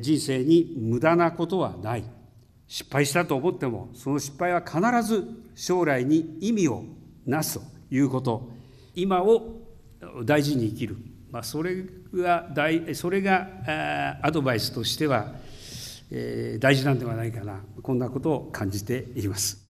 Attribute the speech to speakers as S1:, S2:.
S1: 人生に無駄なことはない。失敗したと思っても、その失敗は必ず将来に意味をなすということ、今を大事に生きる、まあ、それが大それがアドバイスとしては、え大事なんではないかな、こんなことを感じています。